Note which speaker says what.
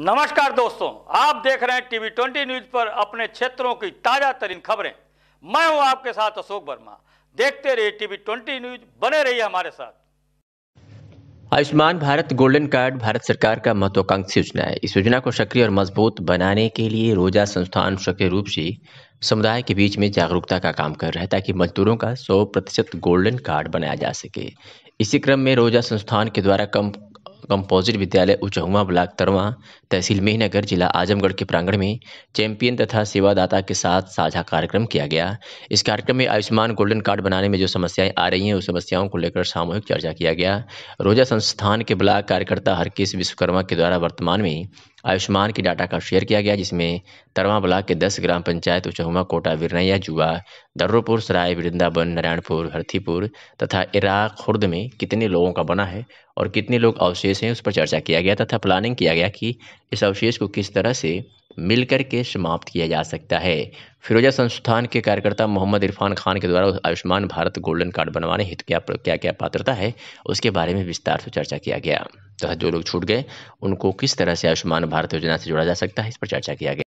Speaker 1: नमस्कार दोस्तों आप देख रहे हैं टीवी ट्वेंटी न्यूज पर अपने क्षेत्रों की ताजा तरीन खबरें मैं हूं आपके साथ अशोक वर्मा देखते रहिए टीवी ट्वेंटी न्यूज बने रहिए हमारे साथ
Speaker 2: आयुष्मान भारत गोल्डन कार्ड भारत सरकार का महत्वाकांक्षी योजना है इस योजना को सक्रिय और मजबूत बनाने के लिए रोजा संस्थान सक्रिय रूप से समुदाय के बीच में जागरूकता का काम कर रहा है ताकि मजदूरों का 100 प्रतिशत गोल्डन कार्ड बनाया जा सके इसी क्रम में रोजा संस्थान के द्वारा कम कंपोजिट विद्यालय उचहुआ ब्लाक तरवा तहसील मेहनगर जिला आजमगढ़ के प्रांगण में चैंपियन तथा सेवादाता के साथ साझा कार्यक्रम किया गया इस कार्यक्रम में आयुष्मान गोल्डन कार्ड बनाने में जो समस्याएं आ रही हैं उस समस्याओं को लेकर सामूहिक चर्चा किया गया रोजा संस्थान के ब्लाक कार्यकर्ता हरकेश विश्वकर्मा के द्वारा वर्तमान में आयुष्मान की डाटा का शेयर किया गया जिसमें तरवा ब्लाक के दस ग्राम पंचायत उचहुमा कोटा बिरनैया जुआ दर्रोपुर सराय वृंदावन नारायणपुर हरथीपुर तथा इराक खुर्द में कितने लोगों का बना है और कितने लोग अवशेष हैं उस पर चर्चा किया गया तथा प्लानिंग किया गया कि इस अवशेष को किस तरह से मिलकर के समाप्त किया जा सकता है फिरोजा संस्थान के कार्यकर्ता मोहम्मद इरफान खान के द्वारा आयुष्मान भारत गोल्डन कार्ड बनवाने हित क्या क्या क्या पात्रता है उसके बारे में विस्तार से चर्चा किया गया तहत जो लोग छूट गए उनको किस तरह से आयुष्मान भारत योजना से जोड़ा जा सकता है इस पर चर्चा किया गया